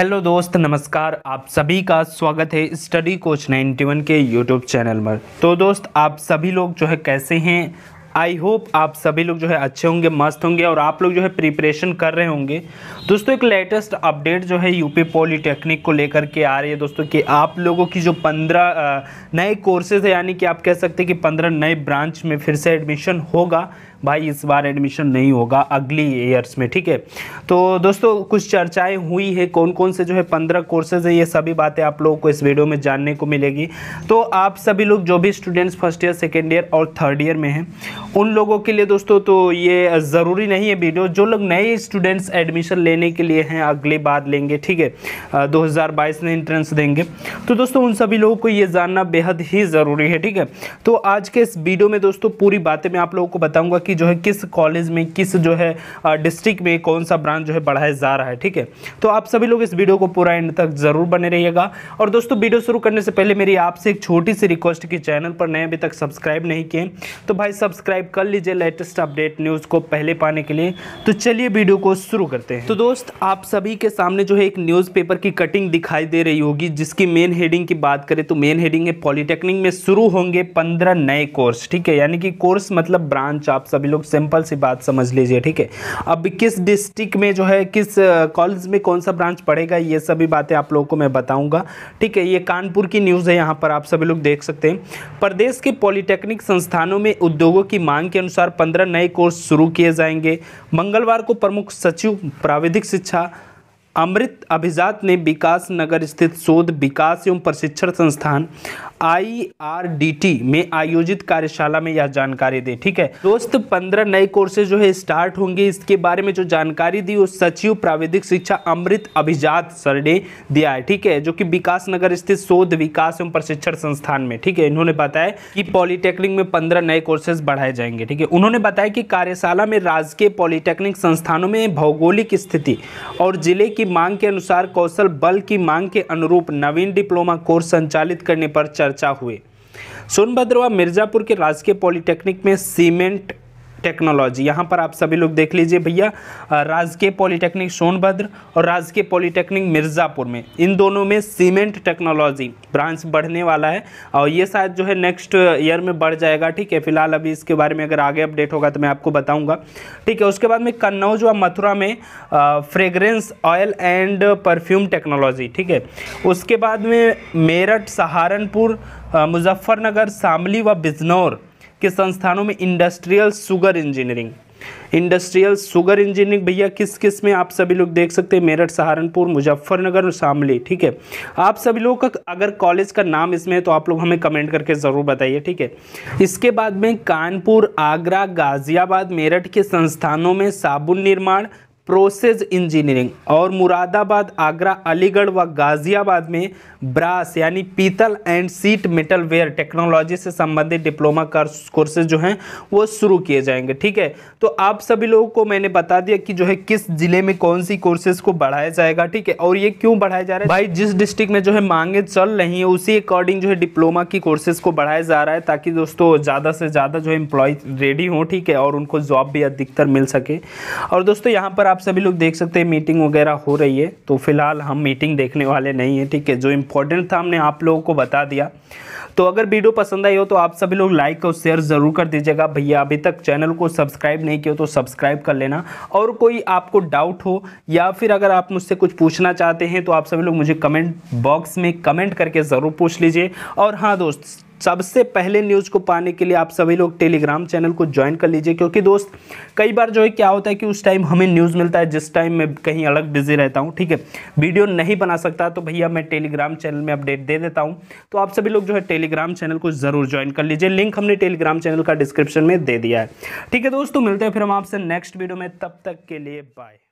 hello दोस्त नमस्कार आप सभी का स्वागत है स्टडी कोच 91 के यूट्यूब चैनल पर तो दोस्त आप सभी लोग जो है कैसे हैं आई होप आप सभी लोग जो है अच्छे होंगे मस्त होंगे और आप लोग जो है प्रिपरेशन कर रहे होंगे दोस्तों एक लेटेस्ट अपडेट जो है यूपी पॉलीटेक्निक को लेकर के आ रही है दोस्तों कि आप लोगों की जो पंद्रह नए कोर्सेज है यानी कि आप कह सकते हैं कि पंद्रह नए ब्रांच में फिर से एडमिशन होगा भाई इस बार एडमिशन नहीं होगा अगली ईयर्स में ठीक है तो दोस्तों कुछ चर्चाएं हुई है कौन कौन से जो है पंद्रह कोर्सेज है ये सभी बातें आप लोगों को इस वीडियो में जानने को मिलेगी तो आप सभी लोग जो भी students first year second year और थर्ड ईयर में हैं उन लोगों के लिए दोस्तों तो ये ज़रूरी नहीं है वीडियो जो लोग नए स्टूडेंट्स एडमिशन लेने के लिए हैं अगली बार लेंगे ठीक है दो में इंट्रेंस देंगे तो दोस्तों उन सभी लोगों को ये जानना बेहद ही ज़रूरी है ठीक है तो आज के इस वीडियो में दोस्तों पूरी बातें मैं आप लोगों को बताऊँगा कि कि जो है किस कॉलेज में किस जो है डिस्ट्रिक्ट में कौन सा ब्रांच जो है बढ़ाया जा रहा है ठीक है तो आप सभी लोग इस वीडियो को पूरा एंड तक ज़रूर बने रहिएगा और दोस्तों वीडियो शुरू करने से पहले मेरी आपसे एक छोटी सी रिक्वेस्ट की चैनल पर नए अभी तक सब्सक्राइब नहीं किए तो भाई सब्सक्राइब कर लीजिए लेटेस्ट अपडेट न्यूज़ को पहले पाने के लिए तो चलिए वीडियो को शुरू करते हैं तो दोस्त आप सभी के सामने जो है एक न्यूज की कटिंग दिखाई दे रही होगी जिसकी मेन हेडिंग की बात करें तो मेन हेडिंग है पॉलिटेक्निक में शुरू होंगे पंद्रह नए कोर्स ठीक है यानी कि कोर्स मतलब ब्रांच आप सब सभी लोग सिंपल सी बात समझ लीजिए ठीक है अब किस डिस्ट्रिक्ट में जो है किस कॉलेज में कौन सा ब्रांच पड़ेगा ये सभी बातें आप लोगों को मैं बताऊंगा ठीक है ये कानपुर की न्यूज़ है यहाँ पर आप सभी लोग देख सकते हैं प्रदेश के पॉलिटेक्निक संस्थानों में उद्योगों की मांग के अनुसार पंद्रह नए कोर्स शुरू किए जाएंगे मंगलवार को प्रमुख सचिव प्राविधिक शिक्षा अमृत अभिजात ने विकास नगर स्थित शोध विकास एवं प्रशिक्षण संस्थान आईआरडीटी में आयोजित कार्यशाला में यह जानकारी दी ठीक है दोस्त पंद्रह नए कोर्सेज जो है स्टार्ट होंगे इसके बारे में जो जानकारी दी वो सचिव प्राविधिक शिक्षा अमृत अभिजात सर ने दिया है ठीक है जो कि विकास नगर स्थित शोध विकास एवं प्रशिक्षण संस्थान में ठीक है इन्होंने बताया कि पॉलिटेक्निक में पंद्रह नए कोर्सेज बढ़ाए जाएंगे ठीक है उन्होंने बताया कि कार्यशाला में राजकीय पॉलिटेक्निक संस्थानों में भौगोलिक स्थिति और जिले की की मांग के अनुसार कौशल बल की मांग के अनुरूप नवीन डिप्लोमा कोर्स संचालित करने पर चर्चा हुए सोनभद्र व मिर्जापुर के राजकीय पॉलिटेक्निक में सीमेंट टेक्नोलॉजी यहाँ पर आप सभी लोग देख लीजिए भैया राजकीय पॉलिटेक्निक सोनभद्र और राजकीय पॉलिटेक्निक मिर्ज़ापुर में इन दोनों में सीमेंट टेक्नोलॉजी ब्रांच बढ़ने वाला है और ये शायद जो है नेक्स्ट ईयर में बढ़ जाएगा ठीक है फिलहाल अभी इसके बारे में अगर आगे अपडेट होगा तो मैं आपको बताऊँगा ठीक है उसके बाद में कन्नौज व मथुरा में fragrance oil and perfume technology ठीक है उसके बाद में मेरठ सहारनपुर मुजफ्फरनगर शामली व बिजनौर के संस्थानों में industrial sugar engineering industrial sugar engineering भैया किस किस में आप सभी लोग देख सकते हैं मेरठ सहारनपुर मुजफ्फरनगर और शामली ठीक है आप सभी लोगों का अगर कॉलेज का नाम इसमें है तो आप लोग हमें कमेंट करके ज़रूर बताइए ठीक है इसके बाद में कानपुर आगरा गाज़ियाबाद मेरठ के संस्थानों में साबुन निर्माण प्रोसेस इंजीनियरिंग और मुरादाबाद आगरा अलीगढ़ व गाज़ियाबाद में ब्रास यानी पीतल and sheet metal ware technology से संबंधित डिप्लोमा कोर्सेज जो हैं वो शुरू किए जाएंगे ठीक है तो आप सभी लोगों को मैंने बता दिया कि जो है किस ज़िले में कौन सी कोर्सेज को बढ़ाया जाएगा ठीक है और ये क्यों बढ़ाया जा रहा है भाई जिस डिस्ट्रिक्ट में जो है मांगे चल रही है उसी अकॉर्डिंग जो है डिप्लोमा की कोर्सेज को बढ़ाया जा रहा है ताकि दोस्तों ज़्यादा से ज़्यादा जो है एम्प्लॉय रेडी हों ठीक है और उनको जॉब भी अधिकतर मिल सके और दोस्तों यहाँ पर आप सभी लोग देख सकते हैं मीटिंग वगैरह हो रही है तो फिलहाल हम मीटिंग देखने वाले नहीं हैं ठीक है जो इम्पोर्टेंट था हमने आप लोगों को बता दिया तो अगर वीडियो पसंद आई हो तो आप सभी लोग लाइक और शेयर ज़रूर कर दीजिएगा भैया अभी तक चैनल को सब्सक्राइब नहीं किया तो सब्सक्राइब कर लेना और कोई आपको डाउट हो या फिर अगर आप मुझसे कुछ पूछना चाहते हैं तो आप सभी लोग मुझे कमेंट बॉक्स में कमेंट करके ज़रूर पूछ लीजिए और हाँ दोस्त सबसे पहले न्यूज़ को पाने के लिए आप सभी लोग टेलीग्राम चैनल को ज्वाइन कर लीजिए क्योंकि दोस्त कई बार जो है क्या होता है कि उस टाइम हमें न्यूज़ मिलता है जिस टाइम मैं कहीं अलग बिजी रहता हूँ ठीक है वीडियो नहीं बना सकता तो भैया मैं टेलीग्राम चैनल में अपडेट दे देता हूँ तो आप सभी लोग जो है टेलीग्राम चैनल को ज़रूर ज्वाइन कर लीजिए लिंक हमने टेलीग्राम चैनल का डिस्क्रिप्शन में दे दिया है ठीक है दोस्तों तो मिलते हैं फिर हम आपसे नेक्स्ट वीडियो में तब तक के लिए बाय